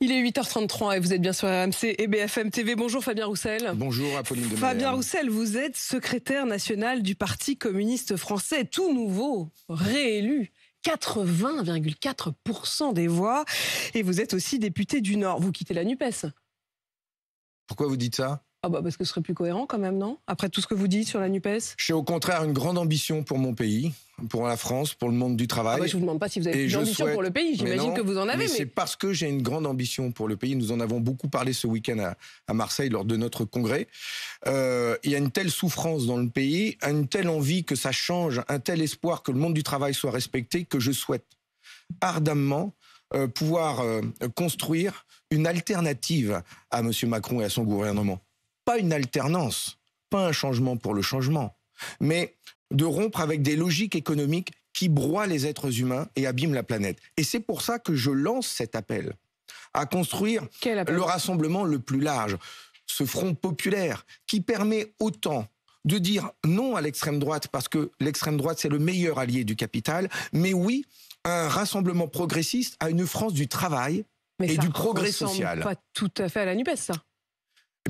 Il est 8h33 et vous êtes bien sur RMC et BFM TV. Bonjour Fabien Roussel. Bonjour Apolline de Fabien Roussel, vous êtes secrétaire national du Parti communiste français, tout nouveau, réélu. 80,4% des voix. Et vous êtes aussi député du Nord. Vous quittez la NUPES. Pourquoi vous dites ça ah bah parce que ce serait plus cohérent quand même, non Après tout ce que vous dites sur la NUPES J'ai au contraire une grande ambition pour mon pays, pour la France, pour le monde du travail. Ah bah, je ne vous demande pas si vous avez une ambition pour le pays, j'imagine que vous en avez. Mais, C'est parce que j'ai une grande ambition pour le pays. Nous en avons beaucoup parlé ce week-end à, Marseille lors de notre congrès. Euh, il y a une telle souffrance dans le pays, une telle envie que ça change, un tel espoir que le monde du travail soit respecté que je souhaite ardemment euh, pouvoir euh, construire une alternative à M. Macron et à son gouvernement pas une alternance, pas un changement pour le changement, mais de rompre avec des logiques économiques qui broient les êtres humains et abîment la planète. Et c'est pour ça que je lance cet appel à construire le rassemblement le plus large, ce front populaire qui permet autant de dire non à l'extrême droite parce que l'extrême droite c'est le meilleur allié du capital, mais oui un rassemblement progressiste, à une France du travail et du progrès social. Pas tout à fait à la Nupes ça.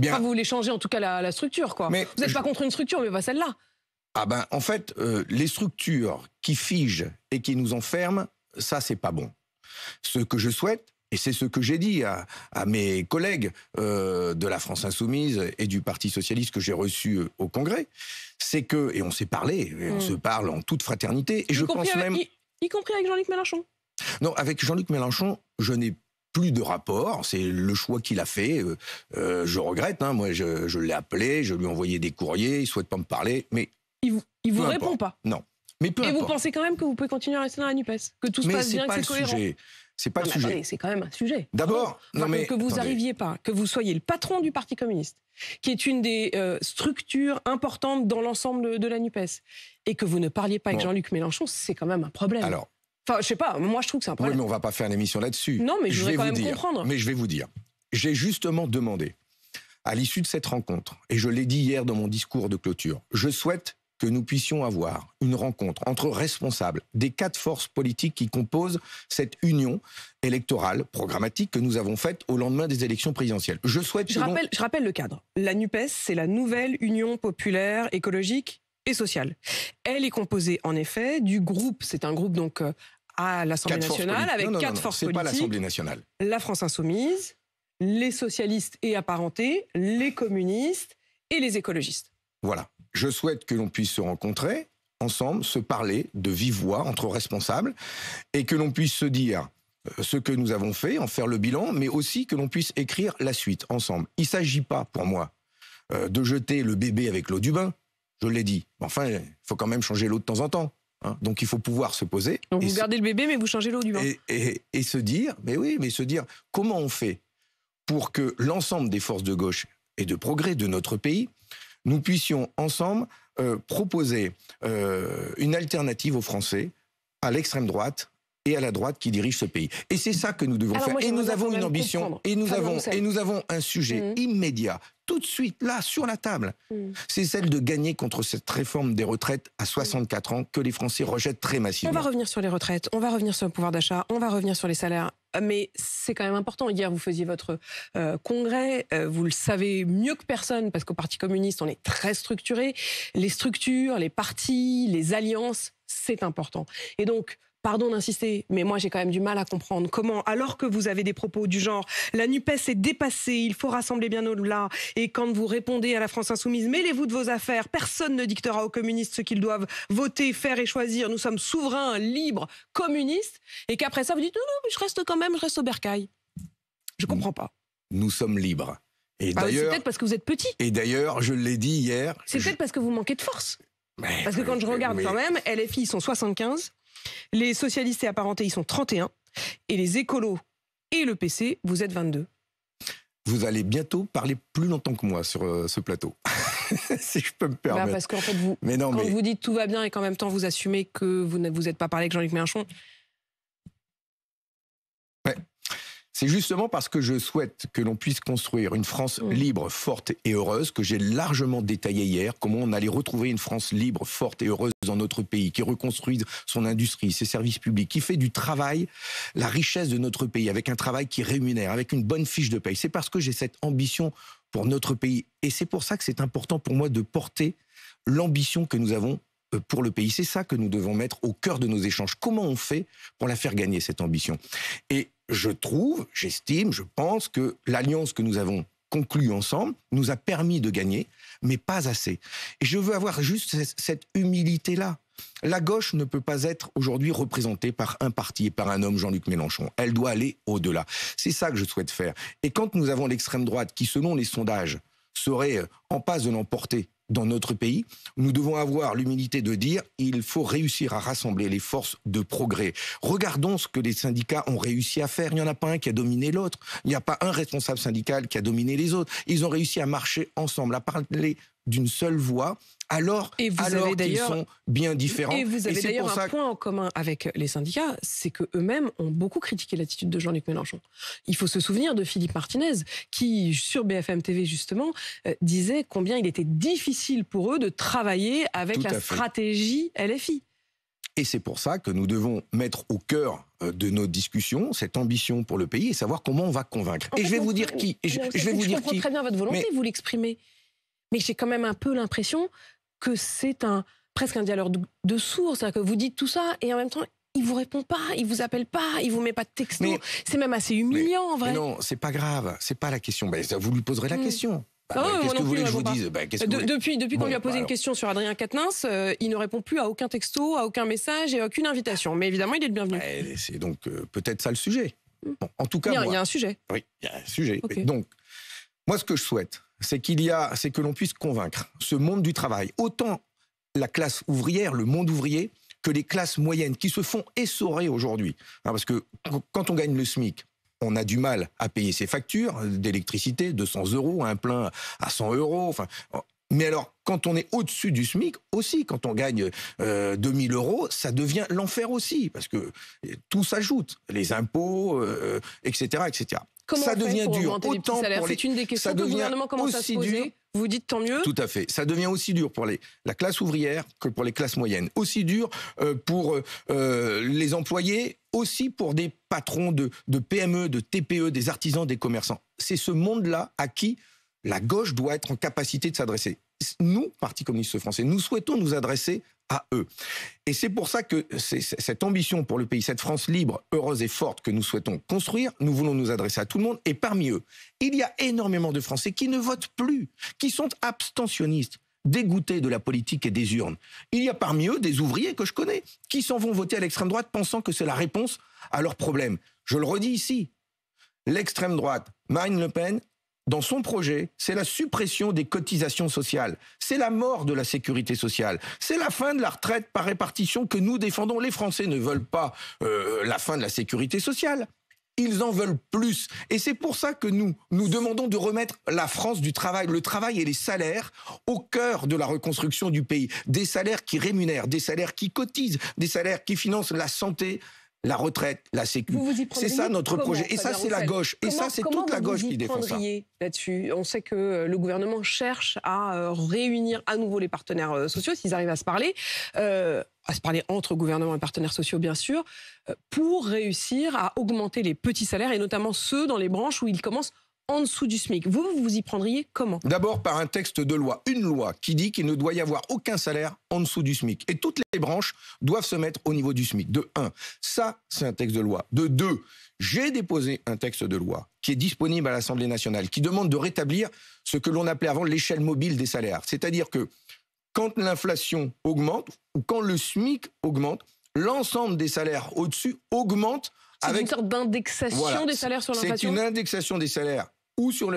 Eh vous voulez changer en tout cas la, structure, quoi. Mais vous n'êtes pas contre une structure, mais pas celle-là. Ah ben, en fait, euh, les structures qui figent et qui nous enferment, ça, c'est pas bon. Ce que je souhaite, et c'est ce que j'ai dit à, mes collègues euh, de la France Insoumise et du Parti Socialiste que j'ai reçu euh, au Congrès, c'est que, et on s'est parlé, et on hmm. se parle en toute fraternité, et je pense même... Y, y compris avec Jean-Luc Mélenchon. Non, avec Jean-Luc Mélenchon, je n'ai plus de rapport. C'est le choix qu'il a fait. Euh, euh, je regrette. Hein. moi, je, l'ai appelé, je lui ai envoyé des courriers. Il souhaite pas me parler, mais il vous, il vous répond pas. Non. Mais peu Et vous pensez quand même que vous pouvez continuer à rester dans la Nupes, que tout se passe bien, que c'est cohérent. Sujet. C'est pas le sujet. C'est quand même un sujet. D'abord, mais… – que vous arriviez pas, que vous soyez le patron du Parti communiste, qui est une des euh, structures importantes dans l'ensemble de la Nupes, et que vous ne parliez pas avec Jean-Luc Mélenchon, c'est quand même un problème. Alors, Enfin, je sais pas, moi je trouve que c'est un problème. Oui, mais on va pas faire une émission là-dessus. Non, mais je, voudrais vais quand vous même dire, comprendre. Mais je vais vous dire, j'ai justement demandé, à l'issue de cette rencontre, et je l'ai dit hier dans mon discours de clôture, je souhaite que nous puissions avoir une rencontre entre responsables des quatre forces politiques qui composent cette union électorale programmatique que nous avons faite au lendemain des élections présidentielles. Je souhaite. Je, rappelle, je rappelle le cadre. La NUPES, c'est la nouvelle union populaire écologique et sociale. Elle est composée en effet du groupe, c'est un groupe donc euh, à l'Assemblée nationale avec quatre forces politiques. Pas l'Assemblée nationale. La France insoumise, les socialistes et apparentés, les communistes et les écologistes. Voilà. Je souhaite que l'on puisse se rencontrer ensemble, se parler de vive voix entre responsables et que l'on puisse se dire euh, ce que nous avons fait, en faire le bilan, mais aussi que l'on puisse écrire la suite ensemble. Il ne s'agit pas, pour moi, euh, de jeter le bébé avec l'eau du bain. Je l'ai dit. Enfin, il faut quand même changer l'eau de temps en temps. Hein. Donc il faut pouvoir se poser. vous gardez le bébé, mais vous changez l'eau du bain. Et, se dire, mais oui, mais se dire, comment on fait pour que l'ensemble des forces de gauche et de progrès de notre pays, nous puissions ensemble euh, proposer euh, une alternative aux Français, à l'extrême droite, et à la droite qui dirige ce pays. Et c'est ça que nous devons faire. et nous avons une ambition, et nous, avons, et nous avons un sujet mmh. immédiat tout de suite, là, sur la table, mm. c'est celle de gagner contre cette réforme des retraites à 64 ans que les Français rejettent très massivement. On va revenir sur les retraites, on va revenir sur le pouvoir d'achat, on va revenir sur les salaires mais c'est quand même important. Hier, vous faisiez votre euh, congrès, euh, vous le savez mieux que personne, parce qu'au Parti communiste, on est très structuré. Les structures, les partis, les alliances, c'est important. Et donc, pardon d'insister, mais moi j'ai quand même du mal à comprendre comment, alors que vous avez des propos du genre la NUPES est dépassée, il faut rassembler bien au-delà, et quand vous répondez à la France insoumise, mêlez-vous de vos affaires, personne ne dictera aux communistes ce qu'ils doivent voter, faire et choisir, nous sommes souverains, libres, communistes, et qu'après ça vous dites non, non, je reste quand même, je reste au bercail. Je comprends pas. Nous sommes libres. Et bah, d'ailleurs, c'est peut-être parce que vous êtes petit. Et d'ailleurs, je l'ai dit hier. C'est peut-être parce que vous manquez de force. parce que quand je regarde quand même, LFI, ils sont 75. Les socialistes et apparentés, ils sont 31. Et les écolos et le PC, vous êtes 22. Vous allez bientôt parler plus longtemps que moi sur euh, ce plateau. si je peux me bah, permettre. parce qu'en fait, vous, quand vous dites tout va bien et qu'en même temps vous assumez que vous ne vous êtes pas parlé avec Jean-Luc Mélenchon, C'est justement parce que je souhaite que l'on puisse construire une France mm. libre, forte et heureuse, que j'ai largement détaillé hier, comment on allait retrouver une France libre, forte et heureuse dans notre pays, qui reconstruise son industrie, ses services publics, qui fait du travail la richesse de notre pays, avec un travail qui rémunère, avec une bonne fiche de paye. C'est parce que j'ai cette ambition pour notre pays. Et c'est pour ça que c'est important pour moi de porter l'ambition que nous avons euh, pour le pays. C'est ça que nous devons mettre au cœur de nos échanges. Comment on fait pour la faire gagner, cette ambition Et je trouve, j'estime, je pense que l'alliance que nous avons conclue ensemble nous a permis de gagner, mais pas assez. Et je veux avoir juste cette humilité-là. La gauche ne peut pas être aujourd'hui représentée par un parti et par un homme, Jean-Luc Mélenchon. Elle doit aller au-delà. C'est ça que je souhaite faire. Et quand nous avons l'extrême droite, qui selon les sondages serait euh, en passe de l'emporter dans notre pays, nous devons avoir l'humilité de dire il faut réussir à rassembler les forces de progrès. Regardons ce que les syndicats ont réussi à faire. Il n'y en a pas un qui a dominé l'autre. Il n'y a pas un responsable syndical qui a dominé les autres. Ils ont réussi à marcher ensemble, à parler d'une seule voix, alors, qu'ils sont bien différents. Et vous avez d'ailleurs un point en commun avec les syndicats, c'est que eux-mêmes ont beaucoup critiqué l'attitude de Jean-Luc Mélenchon. Il faut se souvenir de Philippe Martinez, qui sur BFM TV justement euh, disait combien il était difficile pour eux de travailler avec la stratégie LFI. Et c'est pour ça que nous devons mettre au cœur euh, de nos discussions cette ambition pour le pays et savoir comment on va convaincre. et je vais vous dire qui. je, comprends vais vous dire qui. très bien votre volonté, vous l'exprimez. Et j'ai quand même un peu l'impression que c'est un presque un dialogue de source, que vous dites tout ça et en même temps il vous répond pas, il vous appelle pas, il vous met pas de texto. C'est même assez humiliant en vrai. Mais non, c'est pas grave, c'est pas la question. Ben, vous lui poserez la question. Ben, qu'est-ce que vous voulez que je vous dise Depuis, depuis qu'on lui a posé une question sur Adrien Quatennens, euh, il ne répond plus à aucun texto, à aucun message et à aucune invitation. Mais évidemment, il est le bienvenu. Ben, c'est donc euh, peut-être ça le sujet. Hmm. en tout cas, il y, a, moi... il y a un sujet. Oui, il y a un sujet. Donc, moi, ce que je souhaite, c'est qu'il y a, c'est que l'on puisse convaincre ce monde du travail, autant la classe ouvrière, le monde ouvrier, que les classes moyennes qui se font essorer aujourd'hui. Hein, parce que quand on gagne le SMIC, on a du mal à payer ses factures d'électricité, 200 euros, un plein à 100 euros. Oh. mais alors, quand on est au-dessus du SMIC aussi, quand on gagne 2000 euh, euros, ça devient l'enfer aussi, parce que tout s'ajoute, les impôts, etc., euh, etc. Comment ça devient dur. Autant pour les... C'est une des questions que le gouvernement commence à se poser. Vous dites tant mieux Tout à fait. Ça devient aussi dur pour les, la classe ouvrière que pour les classes moyennes. Aussi dur euh, pour euh, euh, les employés, aussi pour des patrons de, de PME, de TPE, des artisans, des commerçants. C'est ce monde-là à qui la gauche doit être en capacité de s'adresser nous, Parti communiste français, nous souhaitons nous adresser à eux. Et c'est pour ça que cette ambition pour le pays, cette France libre, heureuse et forte que nous souhaitons construire, nous voulons nous adresser à tout le monde. Et parmi eux, il y a énormément de Français qui ne votent plus, qui sont abstentionnistes dégoûtés de la politique et des urnes. Il y a parmi eux des ouvriers que je connais qui s'en vont voter à l'extrême droite pensant que c'est la réponse à leurs problèmes. Je le redis ici. L'extrême droite, Marine Le Pen, dans son projet, c'est la suppression des cotisations sociales, c'est la mort de la sécurité sociale, c'est la fin de la retraite par répartition que nous défendons. Les Français ne veulent pas euh, la fin de la sécurité sociale. Ils en veulent plus. Et c'est pour ça que nous, nous demandons de remettre la France du travail, le travail et les salaires au cœur de la reconstruction du pays. Des salaires qui rémunèrent, des salaires qui cotisent, des salaires qui financent la santé, la retraite, la sécu. C'est ça notre projet. Et ça, c'est la gauche. et ça, c'est toute la gauche qui défend là-dessus On sait que euh, le gouvernement cherche à euh, réunir à nouveau les partenaires euh, sociaux, s'ils arrivent à se parler. à se parler entre gouvernement et partenaires sociaux, bien sûr, pour réussir à augmenter les petits salaires, et notamment ceux dans les branches où ils commencent en dessous du SMIC. Vous, vous y prendriez comment D'abord par un texte de loi, une loi qui dit qu'il ne doit y avoir aucun salaire en dessous du SMIC. Et toutes les branches doivent se mettre au niveau du SMIC. De 1, ça, c'est un texte de loi. De 2, j'ai déposé un texte de loi qui est disponible à l'Assemblée nationale, qui demande de rétablir ce que l'on appelait avant l'échelle mobile des salaires. C'est-à-dire que quand l'inflation augmente ou quand le SMIC augmente, l'ensemble des salaires au-dessus augmente. C'est avec... une sorte d'indexation des salaires sur l'inflation C'est une indexation des salaires ou sur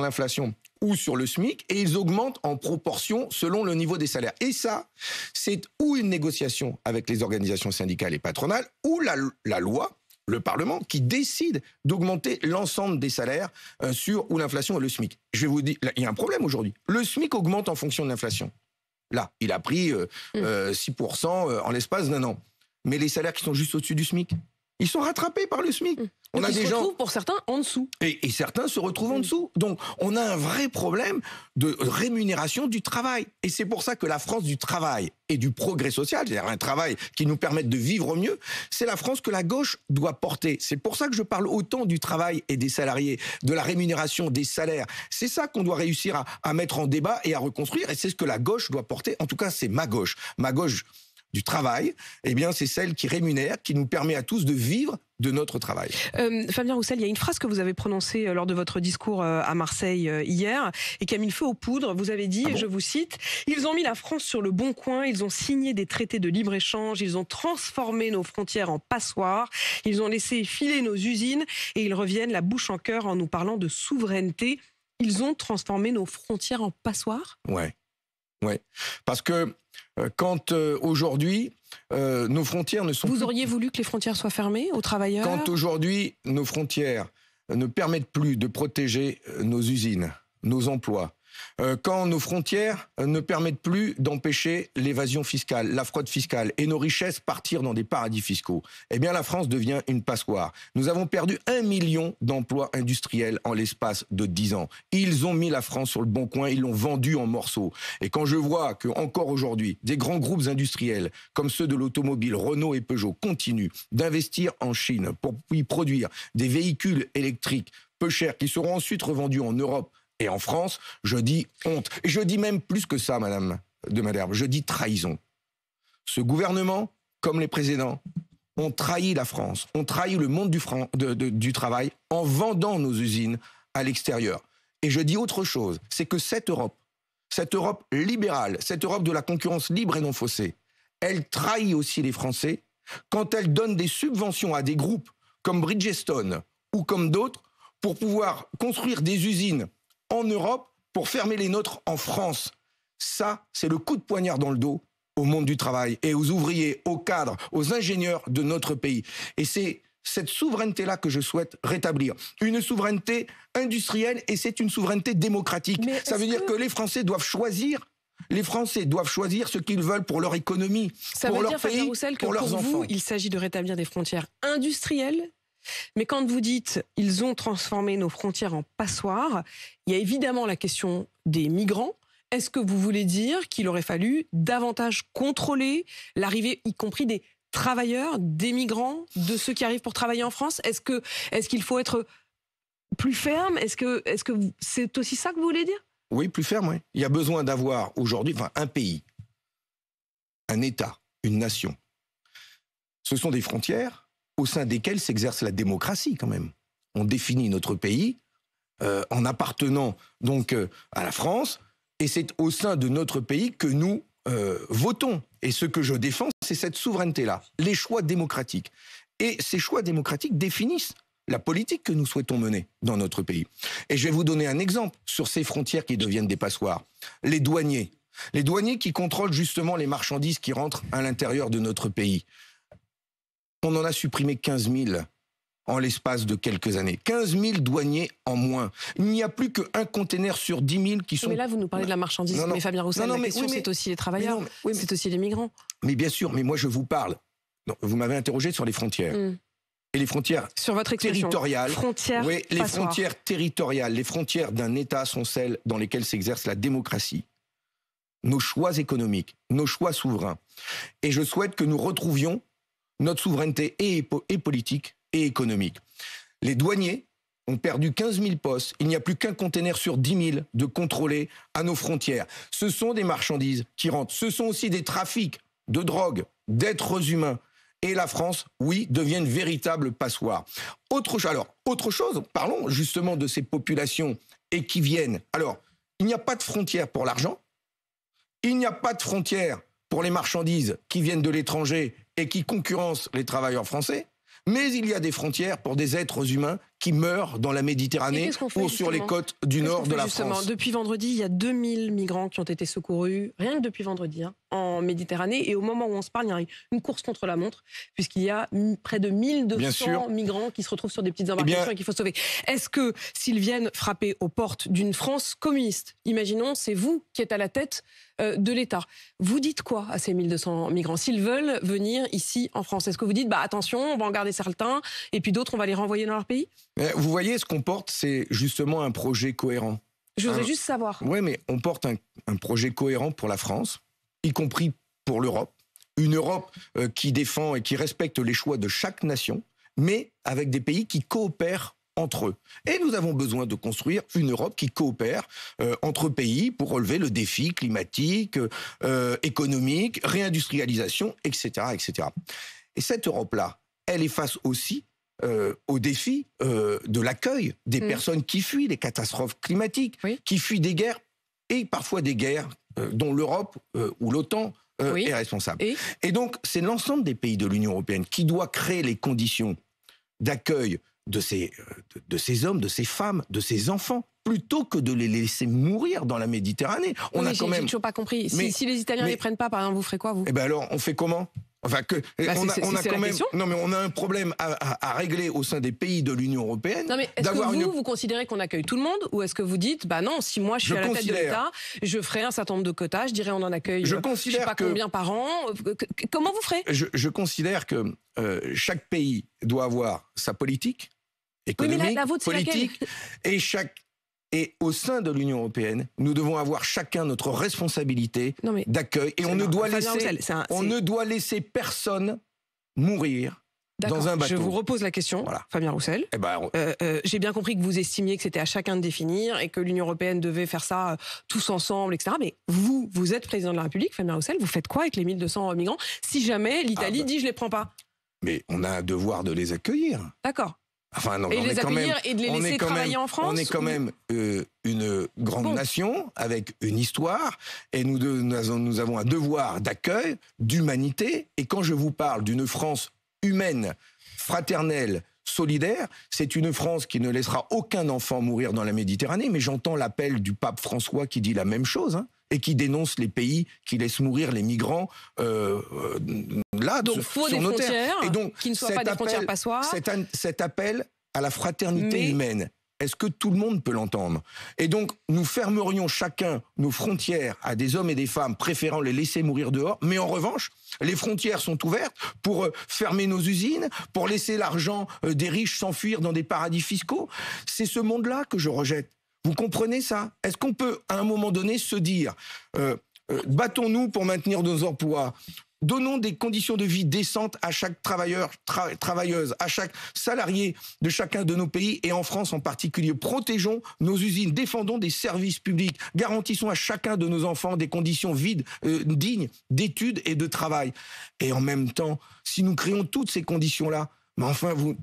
l'inflation ou sur le SMIC et ils augmentent en proportion selon le niveau des salaires. Et ça, c'est ou une négociation avec les organisations syndicales et patronales ou la, loi le Parlement qui décide d'augmenter l'ensemble des salaires euh, sur ou l'inflation et le SMIC. Je vais vous dire, il y a un problème aujourd'hui. Le SMIC augmente en fonction de l'inflation. Là, il a pris 6% euh, mmh. euh, en l'espace d'un an. Mais les salaires qui sont juste au-dessus du SMIC, ils sont rattrapés par le SMIC. Mmh. On a des se gens pour certains en dessous. Et, certains se retrouvent en dessous. Donc on a un vrai problème de rémunération du travail. Et c'est pour ça que la France du travail et du progrès social, c'est-à-dire un travail qui nous permette de vivre au mieux, c'est la France que la gauche doit porter. C'est pour ça que je parle autant du travail et des salariés, de la rémunération, des salaires. C'est ça qu'on doit réussir à, à mettre en débat et à reconstruire. Et c'est ce que la gauche doit porter. En tout cas, c'est ma gauche. Ma gauche du travail, eh bien, c'est celle qui rémunère, qui nous permet à tous de vivre de notre travail. Euh, Fabien Roussel, il y a une phrase que vous avez prononcée euh, lors de votre discours euh, à Marseille hier et qui a mis le feu aux poudres. Vous avez dit, et ah je vous cite, Ils ont mis la France sur le bon coin, ils ont signé des traités de libre-échange, ils ont transformé nos frontières en passoires, ils ont laissé filer nos usines et ils reviennent la bouche en cœur en nous parlant de souveraineté. Ils ont transformé nos frontières en passoires Ouais. Oui. Parce que euh, quand euh, aujourd'hui, euh, nos frontières ne sont Vous auriez voulu que les frontières soient fermées aux travailleurs Quand aujourd'hui, nos frontières ne permettent plus de protéger nos usines, nos emplois, euh, quand nos frontières euh, ne permettent plus d'empêcher l'évasion fiscale, la fraude fiscale et nos richesses partir dans des paradis fiscaux, eh bien la France devient une passoire. Nous avons perdu un million d'emplois industriels en l'espace de dix ans. Ils ont mis la France sur le bon coin, ils l'ont vendue en morceaux. Et quand je vois que encore aujourd'hui, des grands groupes industriels comme ceux de l'automobile, Renault et Peugeot, continuent d'investir en Chine pour y produire des véhicules électriques peu chers qui seront ensuite revendus en Europe et en France, je dis honte. Et je dis même plus que ça, Madame de Malherbe, je dis trahison. Ce gouvernement, comme les présidents, ont trahi la France, ont trahi le monde du travail en vendant nos usines à l'extérieur. Et je dis autre chose, c'est que cette Europe, cette Europe libérale, cette Europe de la concurrence libre et non faussée, elle trahit aussi les Français quand elle donne des subventions à des groupes comme Bridgestone ou comme d'autres pour pouvoir construire des usines en Europe pour fermer les nôtres en France. Ça, c'est le coup de poignard dans le dos au monde du travail et aux ouvriers, aux cadres, aux ingénieurs de notre pays. Et c'est cette souveraineté-là que je souhaite rétablir. Une souveraineté industrielle et c'est une souveraineté démocratique. Ça veut dire que... les Français doivent choisir les Français doivent choisir ce qu'ils veulent pour leur économie, pour leur pays, pour, pour leurs enfants. Il s'agit de rétablir des frontières industrielles mais quand vous dites ils ont transformé nos frontières en passoires, il y a évidemment la question des migrants. Est-ce que vous voulez dire qu'il aurait fallu davantage contrôler l'arrivée, y compris des travailleurs, des migrants, de ceux qui arrivent pour travailler en France Est-ce est-ce qu'il faut être plus ferme Est-ce que est-ce que c'est aussi ça que vous voulez dire Oui, plus ferme. Oui. Il y a besoin d'avoir aujourd'hui, un pays, un État, une nation. Ce sont des frontières au sein desquels s'exerce la démocratie quand même. On définit notre pays euh, en appartenant donc euh, à la France, et c'est au sein de notre pays que nous euh, votons. Et ce que je défends, c'est cette souveraineté-là, les choix démocratiques. Et ces choix démocratiques définissent la politique que nous souhaitons mener dans notre pays. Et je vais vous donner un exemple sur ces frontières qui deviennent des passoires. Les douaniers. Les douaniers qui contrôlent justement les marchandises qui rentrent à l'intérieur de notre pays on en a supprimé 15 000 en l'espace de quelques années. 15 000 douaniers en moins. Il n'y a plus qu'un conteneur sur 10 000 qui sont... Mais là, vous nous parlez de la marchandise, mais Fabien Roussel, non, mais, c'est aussi les travailleurs, c'est aussi les migrants. Mais bien sûr, mais moi, je vous parle. vous m'avez interrogé sur les frontières. Hmm. Et les frontières sur votre territoriales. Frontières oui, les frontières territoriales, les frontières d'un État sont celles dans lesquelles s'exerce la démocratie. Nos choix économiques, nos choix souverains. Et je souhaite que nous retrouvions notre souveraineté et politique et économique. Les douaniers ont perdu 15 000 postes. Il n'y a plus qu'un conteneur sur 10 000 de contrôlés à nos frontières. Ce sont des marchandises qui rentrent. Ce sont aussi des trafics de drogue, d'êtres humains. Et la France, oui, devient une véritable passoire. Autre, alors, autre chose, parlons justement de ces populations et qui viennent. Alors, il n'y a pas de frontières pour l'argent. Il n'y a pas de frontières pour les marchandises qui viennent de l'étranger et qui concurrence les travailleurs français, mais il y a des frontières pour des êtres humains qui meurent dans la Méditerranée ou sur les côtes du nord de la justement France. Depuis vendredi, il y a 2000 migrants qui ont été secourus, rien que depuis vendredi, hein, en Méditerranée. Et au moment où on se parle, il y a une course contre la montre, puisqu'il y a près de 1200 migrants qui se retrouvent sur des petites eh embarcations et qu'il faut sauver. Est-ce que s'ils viennent frapper aux portes d'une France communiste, imaginons, c'est vous qui êtes à la tête euh, de l'État, vous dites quoi à ces 1200 migrants S'ils veulent venir ici en France, est-ce que vous dites, bah attention, on va en garder certains, et puis d'autres, on va les renvoyer dans leur pays vous voyez, ce qu'on porte, c'est justement un projet cohérent. Je voudrais juste savoir. Oui, mais on porte un, projet cohérent pour la France, y compris pour l'Europe. Une Europe euh, qui défend et qui respecte les choix de chaque nation, mais avec des pays qui coopèrent entre eux. Et nous avons besoin de construire une Europe qui coopère euh, entre pays pour relever le défi climatique, euh, économique, réindustrialisation, etc., etc. Et cette Europe-là, elle est face aussi euh, au défi euh, de l'accueil des mm. personnes qui fuient les catastrophes climatiques, qui fuient des guerres et parfois des guerres euh, dont l'Europe ou l'OTAN est responsable. Et, donc, c'est l'ensemble des pays de l'Union européenne qui doit créer les conditions d'accueil de ces, de, ces hommes, de ces femmes, de ces enfants plutôt que de les laisser mourir dans la Méditerranée. On oui, a quand même. toujours pas compris. si, les Italiens ne les prennent pas, par exemple, vous ferez quoi vous Eh bien alors, on fait comment Enfin, que, bah, on a, quand même. Non, mais on a un problème à, régler au sein des pays de l'Union européenne. Non, mais est-ce que vous, vous considérez qu'on accueille tout le monde ou est-ce que vous dites, bah non, si moi je suis à la tête de l'État, je ferai un certain nombre de quotas, je dirais on en accueille je, euh, sais pas combien par an. Euh, comment vous ferez je, considère que euh, chaque pays doit avoir sa politique économique, oui, mais la, la politique, et chaque et au sein de l'Union européenne, nous devons avoir chacun notre responsabilité d'accueil. Et on, ne doit, laisser, on ne doit laisser personne mourir dans un bateau. Je vous repose la question, Fabien Roussel. Eh ben, euh, euh, j'ai bien compris que vous estimiez que c'était à chacun de définir et que l'Union européenne devait faire ça euh, tous ensemble, etc. Mais vous, vous êtes président de la République, Fabien Roussel, vous faites quoi avec les 1200 migrants si jamais l'Italie ah, dit je les prends pas Mais on a un devoir de les accueillir. D'accord on les est quand même, et de les laisser travailler en France On est quand même euh, une grande nation avec une histoire et nous, nous avons un devoir d'accueil, d'humanité. Et quand je vous parle d'une France humaine, fraternelle, solidaire. C'est une France qui ne laissera aucun enfant mourir dans la Méditerranée, mais j'entends l'appel du pape François qui dit la même chose. Hein et qui dénoncent les pays qui laissent mourir les migrants euh, euh, là, donc, sur Et donc, qui Cet, appel à la fraternité humaine, est-ce que tout le monde peut l'entendre Et donc, nous fermerions chacun nos frontières à des hommes et des femmes préférant les laisser mourir dehors, mais en revanche, les frontières sont ouvertes pour euh, fermer nos usines, pour laisser l'argent des riches s'enfuir dans des paradis fiscaux. C'est ce monde-là que je rejette. Vous comprenez ça Est-ce qu'on peut, à un moment donné, se dire, euh, euh, battons-nous pour maintenir nos emplois Donnons des conditions de vie décentes à chaque travailleur, travailleuse, à chaque salarié de chacun de nos pays et en France en particulier. Protégeons nos usines, défendons des services publics, garantissons à chacun de nos enfants des conditions vides, euh, dignes d'études et de travail. Et en même temps, si nous créons toutes ces conditions-là, mais enfin, vous,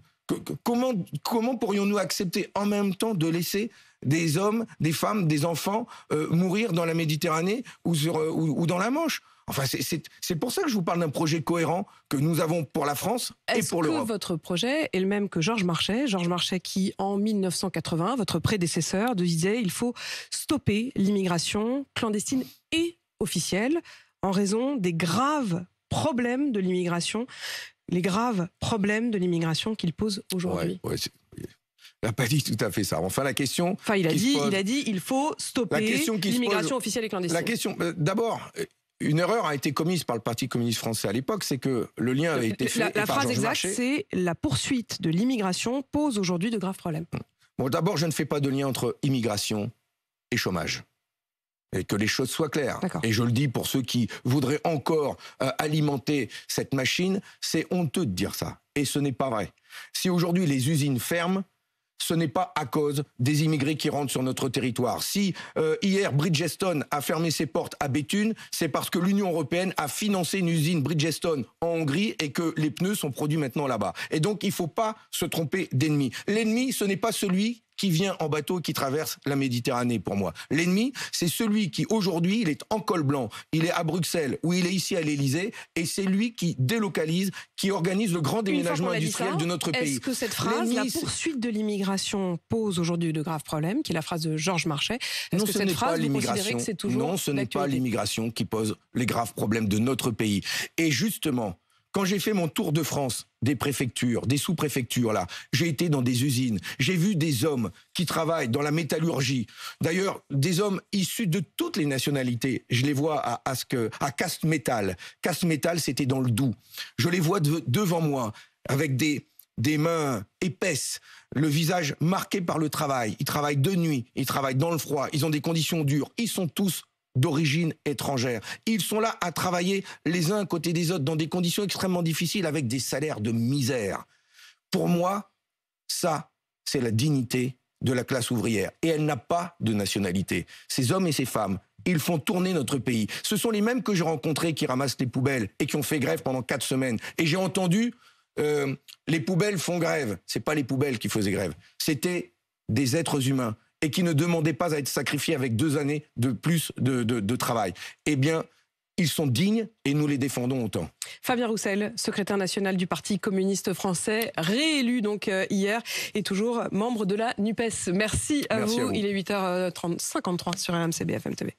comment, comment pourrions-nous accepter en même temps de laisser des hommes, des femmes, des enfants euh, mourir dans la Méditerranée ou, euh, dans la Manche. Enfin, c'est pour ça que je vous parle d'un projet cohérent que nous avons pour la France et pour l'Europe. Est-ce que votre projet est le même que Georges Marchais Georges Marchais qui, en 1980, votre prédécesseur, disait il faut stopper l'immigration clandestine et officielle en raison des graves problèmes de l'immigration les graves problèmes de l'immigration qu'il pose aujourd'hui n'a ah, pas dit tout à fait ça. Enfin, la question. il a, dit, il a dit il faut stopper l'immigration officielle et clandestine. La question, euh, d'abord, euh, une erreur a été commise par le Parti communiste français à l'époque, c'est que le lien avait été fait. La, phrase exacte, c'est la poursuite de l'immigration pose aujourd'hui de graves problèmes. Bon, d'abord, je ne fais pas de lien entre immigration et chômage. Et que les choses soient claires. Et je le dis pour ceux qui voudraient encore euh, alimenter cette machine, c'est honteux de dire ça. Et ce n'est pas vrai. Si aujourd'hui les usines ferment, ce n'est pas à cause des immigrés qui rentrent sur notre territoire. Si euh, hier Bridgestone a fermé ses portes à Béthune, c'est parce que l'Union européenne a financé une usine Bridgestone en Hongrie et que les pneus sont produits maintenant là-bas. Et donc il ne faut pas se tromper d'ennemi. L'ennemi, ce n'est pas celui qui vient en bateau et qui traverse la Méditerranée pour moi. L'ennemi, c'est celui qui aujourd'hui, il est en col blanc, il est à Bruxelles ou il est ici à l'Elysée et c'est lui qui délocalise, qui organise le grand déménagement industriel de notre pays. Est-ce que cette phrase, la poursuite de l'immigration pose aujourd'hui de graves problèmes, qui est la phrase de Georges Marchais Est-ce que cette phrase, c'est toujours Non, ce n'est pas l'immigration qui pose les graves problèmes de notre pays. Et justement, quand j'ai fait mon tour de France, des préfectures, des sous-préfectures, là, j'ai été dans des usines, j'ai vu des hommes qui travaillent dans la métallurgie. D'ailleurs, des hommes issus de toutes les nationalités. Je les vois à, à, à Cast Metal. Cast Metal, c'était dans le Doubs. Je les vois devant moi, avec des, des mains épaisses, le visage marqué par le travail. Ils travaillent de nuit, ils travaillent dans le froid, ils ont des conditions dures. Ils sont tous d'origine étrangère. Ils sont là à travailler les uns à côté des autres dans des conditions extrêmement difficiles avec des salaires de misère. Pour moi, ça, c'est la dignité de la classe ouvrière. Et elle n'a pas de nationalité. Ces hommes et ces femmes, ils font tourner notre pays. Ce sont les mêmes que j'ai rencontrés qui ramassent les poubelles et qui ont fait grève pendant quatre semaines. Et j'ai entendu, euh, les poubelles font grève. Ce n'est pas les poubelles qui faisaient grève. C'était des êtres humains et qui ne demandaient pas à être sacrifiés avec deux années de plus de, travail. Eh bien, ils sont dignes et nous les défendons autant. Fabien Roussel, secrétaire national du Parti communiste français, réélu donc euh, hier et toujours membre de la NUPES. Merci à, vous. Il est 8h53 euh, sur RMC BFM TV.